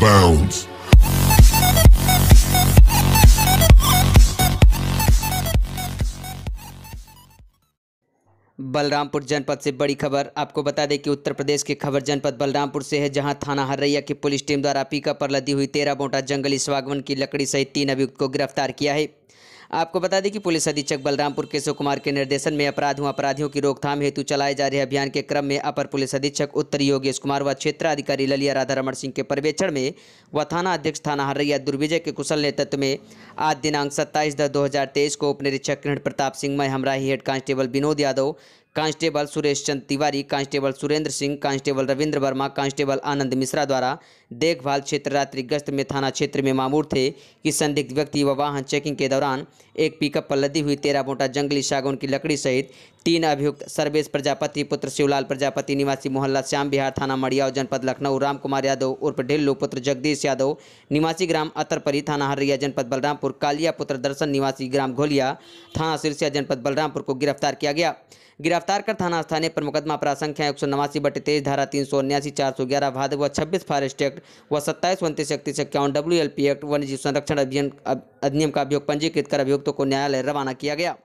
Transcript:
bounds. Balrampur जनपद से बड़ी खबर आपको बता दें कि उत्तर प्रदेश के खबर जनपद बलरामपुर से है जहां थाना हरैया की पुलिस टीम द्वारा पिकअप पर लदी हुई तेरह बोटा जंगली स्वागवन की लकड़ी सहित तीन अभियुक्त को गिरफ्तार किया है आपको बता दें कि पुलिस अधीक्षक बलरामपुर केशव कुमार के निर्देशन में अपराध हुआ अपराधियों की रोकथाम हेतु चलाए जा रहे अभियान के क्रम में अपर पुलिस अधीक्षक उत्तरी योगेश कुमार व क्षेत्राधिकारी ललिया राधारमण सिंह के पर्यवेक्षण में व थाना अध्यक्ष थाना हरैया दुर्विजय के कुशल नेतृत्व में आज दिनांक सत्ताईस दस दो को उप निरीक्षक कृष्ण प्रताप सिंह मय हमराही head constable Vinod Yadav constable Suresh Chand Tiwari constable Surendra Singh constable Ravindra Verma constable Anand Mishra द्वारा देखभाल क्षेत्र रात्रि गश्त में थाना क्षेत्र में मामूर थे कि संदिग्ध व्यक्ति व वाहन चेकिंग के दौरान एक पिकअप पर लदी हुई तेरह मोटा जंगली सागौन की लकड़ी सहित तीन अभियुक्त सर्वेश प्रजापति पुत्र शिवलाल प्रजापति निवासी मोहल्ला श्याम बिहार थाना मड़ियाव जनपद लखनऊ राम कुमार यादव उर्फ ढिल्लू पुत्र जगदीश यादव निवासी ग्राम अतरपरी थाना हरिया जनपद बलरामपुर कालिया पुत्र दर्शन निवासी ग्राम घोलिया थाना सिरसिया जनपद बलरामपुर को गिरफ्तार किया गया गिरफ्तार तारकर थाना स्थानीय पर मुकदमा अपराध संख्या एक सौ नवासी बटे तेईस धारा तीन सौ उन्यासी चार सौ ग्यारह भाद व छब्बीस फॉरेस्ट एक्ट व सत्ताईस उनतीस इकतीस इक्यावन डब्ल्यू एल पी एक्ट वन्य जीव संरक्षण अधिनियम का अभियोग पंजीकृत कर अभियुक्तों को न्यायालय रवाना किया गया